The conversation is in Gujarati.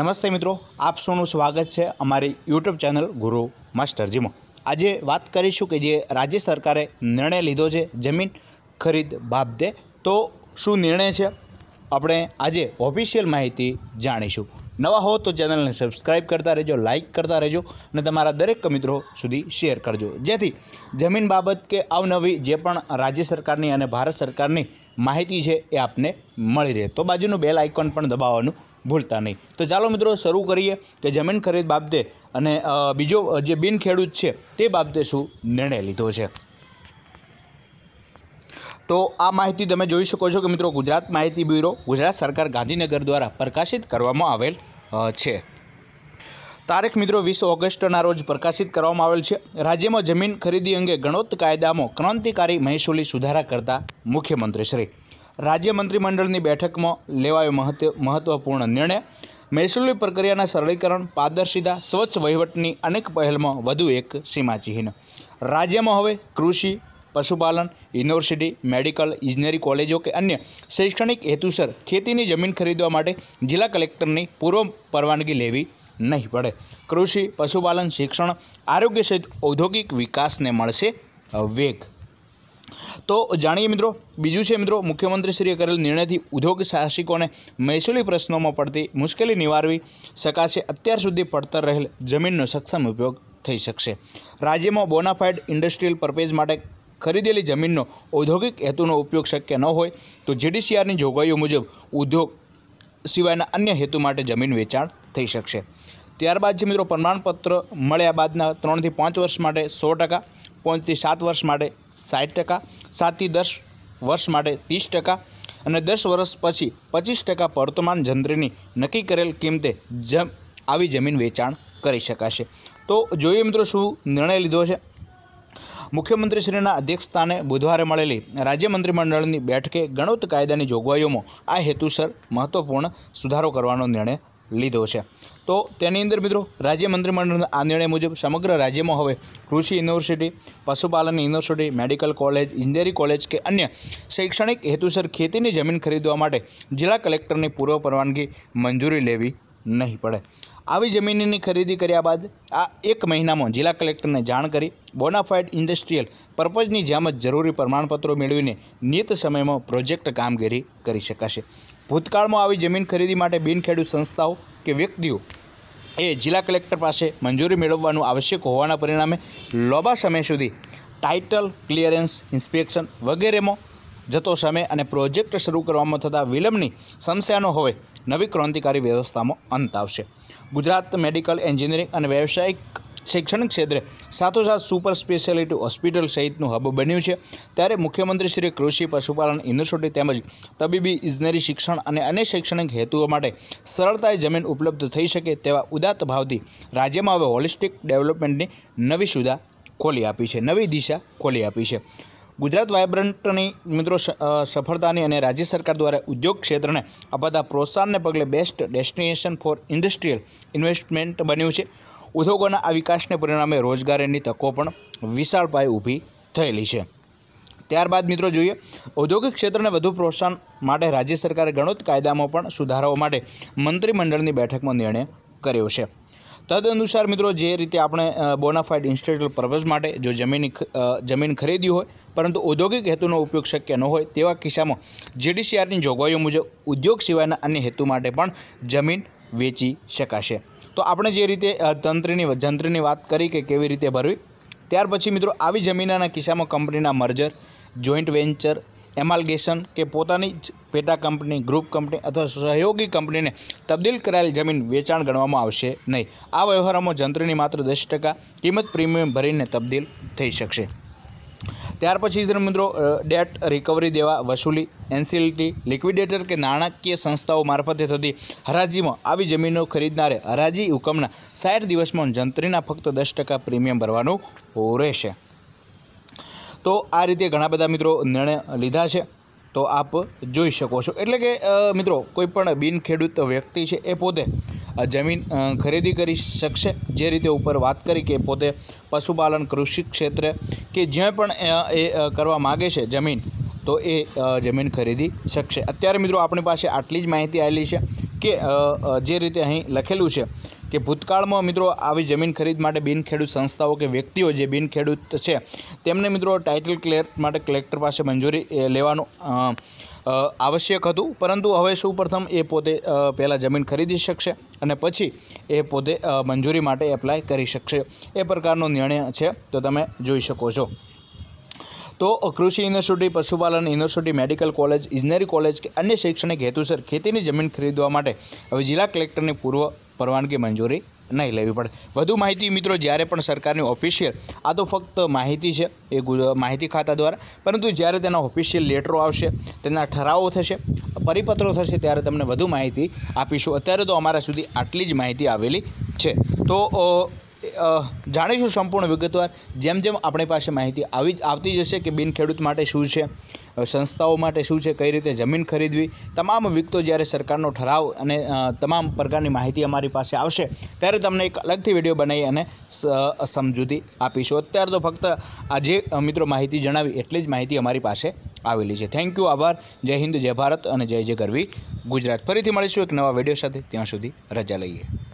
નમસ્તે મિત્રો આપ સૌનું સ્વાગત છે અમારી યુટ્યુબ ચેનલ ગુરુ માસ્ટરજીમાં આજે વાત કરીશું કે જે રાજ્ય સરકારે નિર્ણય લીધો છે જમીન ખરીદ બાબતે તો શું નિર્ણય છે આપણે આજે ઓફિશિયલ માહિતી જાણીશું નવા હો તો ચેનલને સબસ્ક્રાઈબ કરતા રહેજો લાઇક કરતા રહેજો અને તમારા દરેક મિત્રો સુધી શેર કરજો જેથી જમીન બાબત કે અવનવી જે પણ રાજ્ય સરકારની અને ભારત સરકારની માહિતી છે એ આપને મળી રહે તો બાજુનું બેલ આઇકોન પણ દબાવવાનું ભૂલતા નહીં તો ચાલો મિત્રો શરૂ કરીએ કે જમીન ખરીદ બાબતે અને બીજો જે બિનખેડૂત છે તે બાબતે શું નિર્ણય લીધો છે તો આ માહિતી તમે જોઈ શકો છો કે મિત્રો ગુજરાત માહિતી બ્યુરો ગુજરાત સરકાર ગાંધીનગર દ્વારા પ્રકાશિત કરવામાં આવેલ છે તારીખ મિત્રો વીસ ઓગસ્ટના રોજ પ્રકાશિત કરવામાં આવેલ છે રાજ્યમાં જમીન ખરીદી અંગે ગણોત કાયદામાં ક્રાંતિકારી મહેસૂલી સુધારા કરતા મુખ્યમંત્રી શ્રી રાજ્ય મંત્રીમંડળની બેઠકમાં લેવાયો મહત્વપૂર્ણ નિર્ણય મહેસૂલી પ્રક્રિયાના સરળીકરણ પારદર્શિતા સ્વચ્છ વહીવટની અનેક પહેલમાં વધુ એક સીમાચિહ્ન રાજ્યમાં હવે કૃષિ પશુપાલન યુનિવર્સિટી મેડિકલ ઇજનેરી કોલેજો કે અન્ય શૈક્ષણિક હેતુસર ખેતીની જમીન ખરીદવા માટે જિલ્લા કલેક્ટરની પૂર્વ પરવાનગી લેવી નહીં પડે કૃષિ પશુપાલન શિક્ષણ આરોગ્ય સહિત ઔદ્યોગિક વિકાસને મળશે વેગ તો જાણીએ મિત્રો બીજું છે મિત્રો મુખ્યમંત્રીશ્રીએ કરેલ નિર્ણયથી ઉદ્યોગ સાહસિકોને મહેસૂલી પ્રશ્નોમાં પડતી મુશ્કેલી નિવારવી શકાશે અત્યાર સુધી પડતર રહેલ જમીનનો સક્ષમ ઉપયોગ થઈ શકશે રાજ્યમાં બોનાફાઇડ ઇન્ડસ્ટ્રીયલ પર્પેઝ માટે ખરીદેલી જમીનનો ઔદ્યોગિક હેતુનો ઉપયોગ શક્ય ન હોય તો જીડીસીઆરની જોગવાઈઓ મુજબ ઉદ્યોગ સિવાયના અન્ય હેતુ માટે જમીન વેચાણ થઈ શકશે ત્યારબાદ છે મિત્રો પ્રમાણપત્ર મળ્યા બાદના ત્રણથી પાંચ વર્ષ માટે સો ટકા પાંચથી સાત વર્ષ માટે સાઠ ટકા સાતથી દસ વર્ષ માટે ત્રીસ ટકા અને દસ વર્ષ પછી પચીસ ટકા વર્તમાન જંત્રીની નક્કી કરેલ કિંમતે જ આવી જમીન વેચાણ કરી શકાશે તો જોઈએ મિત્રો શું નિર્ણય લીધો છે મુખ્યમંત્રીશ્રીના અધ્યક્ષસ્થાને બુધવારે મળેલી રાજ્ય મંત્રીમંડળની બેઠકે ગણોત કાયદાની જોગવાઈઓમાં આ હેતુસર મહત્વપૂર્ણ સુધારો કરવાનો નિર્ણય લીધો છે તો તેની અંદર મિત્રો રાજ્ય મંત્રીમંડળના આ નિર્ણય મુજબ સમગ્ર રાજ્યમાં હવે કૃષિ યુનિવર્સિટી પશુપાલન યુનિવર્સિટી મેડિકલ કોલેજ ઇજનેરી કોલેજ કે અન્ય શૈક્ષણિક હેતુસર ખેતીની જમીન ખરીદવા માટે જિલ્લા કલેક્ટરની પૂર્વ પરવાનગી મંજૂરી લેવી નહીં પડે આવી જમીનની ખરીદી કર્યા બાદ આ એક મહિનામાં જિલ્લા કલેક્ટરને જાણ કરી બોનાફાઇડ ઇન્ડસ્ટ્રીયલ પર્પઝની જેમ જ જરૂરી પ્રમાણપત્રો મેળવીને નિયત સમયમાં પ્રોજેક્ટ કામગીરી કરી શકાશે ભૂતકાળમાં આવી જમીન ખરીદી માટે બિનખેડૂત સંસ્થાઓ કે વ્યક્તિઓ એ જિલ્લા કલેક્ટર પાસે મંજૂરી મેળવવાનું આવશ્યક હોવાના પરિણામે લાંબા સમય સુધી ટાઇટલ ક્લિયરન્સ ઇન્સ્પેક્શન વગેરેમાં જતો સમય અને પ્રોજેક્ટ શરૂ કરવામાં થતા વિલંબની સમસ્યાનો હવે નવી ક્રાંતિકારી વ્યવસ્થામાં અંત આવશે ગુજરાત મેડિકલ એન્જિનિયરિંગ અને વ્યવસાયિક શૈક્ષણિક ક્ષેત્રે સાથોસાથ સુપર સ્પેશિયાલિટી હોસ્પિટલ સહિતનું હબ બન્યું છે ત્યારે મુખ્યમંત્રી શ્રી કૃષિ પશુપાલન ઇન્ડસ્ટ્રી તેમજ તબીબી ઇજનેરી શિક્ષણ અને અન્ય શૈક્ષણિક હેતુઓ માટે સરળતાએ જમીન ઉપલબ્ધ થઈ શકે તેવા ઉદાત્ત ભાવથી રાજ્યમાં હવે હોલિસ્ટિક ડેવલપમેન્ટની નવી સુવિધા ખોલી આપી છે નવી દિશા ખોલી આપી છે ગુજરાત વાયબ્રન્ટની મિત્રો સફળતાની અને રાજ્ય સરકાર દ્વારા ઉદ્યોગ ક્ષેત્રને અપાતા પ્રોત્સાહનને પગલે best destination for industrial investment બન્યું છે ઉદ્યોગોના આ વિકાસને પરિણામે રોજગારીની તકો પણ વિશાળ પાયે ઊભી થયેલી છે ત્યારબાદ મિત્રો જોઈએ ઔદ્યોગિક ક્ષેત્રને વધુ પ્રોત્સાહન માટે રાજ્ય સરકારે ગણોત કાયદામાં પણ સુધારાઓ માટે મંત્રીમંડળની બેઠકમાં નિર્ણય કર્યો છે તદ અનુસાર મિત્રો જે રીતે આપણે બોનાફાઈડ ઇન્સ્ટિટ્યુટલ પર્પઝ માટે જો જમીનની જમીન ખરીદી હોય પરંતુ ઔદ્યોગિક હેતુનો ઉપયોગ શક્ય ન હોય તેવા કિસ્સામાં જીડીસીઆરની જોગવાઈઓ મુજબ ઉદ્યોગ સિવાયના અન્ય હેતુ માટે પણ જમીન વેચી શકાશે તો આપણે જે રીતે તંત્રીની જંત્રીની વાત કરી કે કેવી રીતે ભરવી ત્યાર પછી મિત્રો આવી જમીનના કિસ્સામાં કંપનીના મર્જર જોઈન્ટ વેન્ચર એમાલ્ગેશન કે પોતાની જ પેટા કંપની ગ્રુપ કંપની અથવા સહયોગી કંપનીને તબદીલ કરાયેલ જમીન વેચાણ ગણવામાં આવશે નહીં આ વ્યવહારોમાં જંત્રીની માત્ર દસ ટકા કિંમત પ્રીમિયમ ભરીને તબદીલ થઈ શકશે ત્યાર પછી મિત્રો ડેટ રિકવરી દેવા વસૂલી એન્સિલિટી લિક્વિડેટર કે નાણાકીય સંસ્થાઓ મારફતે થતી હરાજીમાં આવી જમીનો ખરીદનારે હરાજી હુકમના સાઠ દિવસમાં જંત્રીના ફક્ત દસ ટકા પ્રીમિયમ ભરવાનું રહેશે તો આ રીતે ઘણા બધા મિત્રો નિર્ણય લીધા છે તો આપ જોઈ શકો છો એટલે કે મિત્રો કોઈ પણ બિન વ્યક્તિ છે એ પોતે જમીન ખરીદી કરી શકશે જે રીતે ઉપર વાત કરી કે પોતે પશુપાલન કૃષિ ક્ષેત્રે કે જ્યાં પણ એ કરવા માગે છે જમીન તો એ જમીન ખરીદી શકશે અત્યારે મિત્રો આપણી પાસે આટલી જ માહિતી આવેલી છે કે જે રીતે અહીં લખેલું છે કે ભૂતકાળમાં મિત્રો આવી જમીન ખરીદ માટે બિનખેડૂત સંસ્થાઓ કે વ્યક્તિઓ જે બિનખેડૂત છે તેમને મિત્રો ટાઇટલ ક્લેર માટે કલેક્ટર પાસે મંજૂરી લેવાનું આવશ્યક હતું પરંતુ હવે સૌ પ્રથમ એ પોતે પહેલાં જમીન ખરીદી શકશે અને પછી એ પોતે મંજૂરી માટે એપ્લાય કરી શકશે એ પ્રકારનો નિર્ણય છે તો તમે જોઈ શકો છો તો કૃષિ યુનિવર્સિટી પશુપાલન યુનિવર્સિટી મેડિકલ કોલેજ ઇજનેરી કોલેજ કે અન્ય શૈક્ષણિક હેતુસર ખેતીની જમીન ખરીદવા માટે હવે જિલ્લા કલેક્ટરની પૂર્વ પરવાનગી મંજૂરી નહીં લેવી પડે વધુ માહિતી મિત્રો જ્યારે પણ સરકારની ઓફિશિયલ આ તો ફક્ત માહિતી છે એ માહિતી ખાતા દ્વારા પરંતુ જ્યારે તેના ઓફિશિયલ લેટરો આવશે તેના ઠરાવો થશે પરિપત્રો થશે ત્યારે તમને વધુ માહિતી આપીશું અત્યારે તો અમારા સુધી આટલી જ માહિતી આવેલી છે તો જાણીશું સંપૂર્ણ વિગતવાર જેમ જેમ આપણી પાસે માહિતી આવી આવતી જશે કે બિનખેડૂત માટે શું છે સંસ્થાઓ માટે શું છે કઈ રીતે જમીન ખરીદવી તમામ વિગતો જ્યારે સરકારનો ઠરાવ અને તમામ પ્રકારની માહિતી અમારી પાસે આવશે ત્યારે તમને એક અલગથી વિડીયો બનાવી અને સમજૂતી આપીશું અત્યારે તો ફક્ત આજે મિત્રો માહિતી જણાવી એટલી જ માહિતી અમારી પાસે આવેલી છે થેન્ક યુ આભાર જય હિન્દ જય ભારત અને જય જય કરવી ગુજરાત ફરીથી મળીશું એક નવા વિડીયો સાથે ત્યાં સુધી રજા લઈએ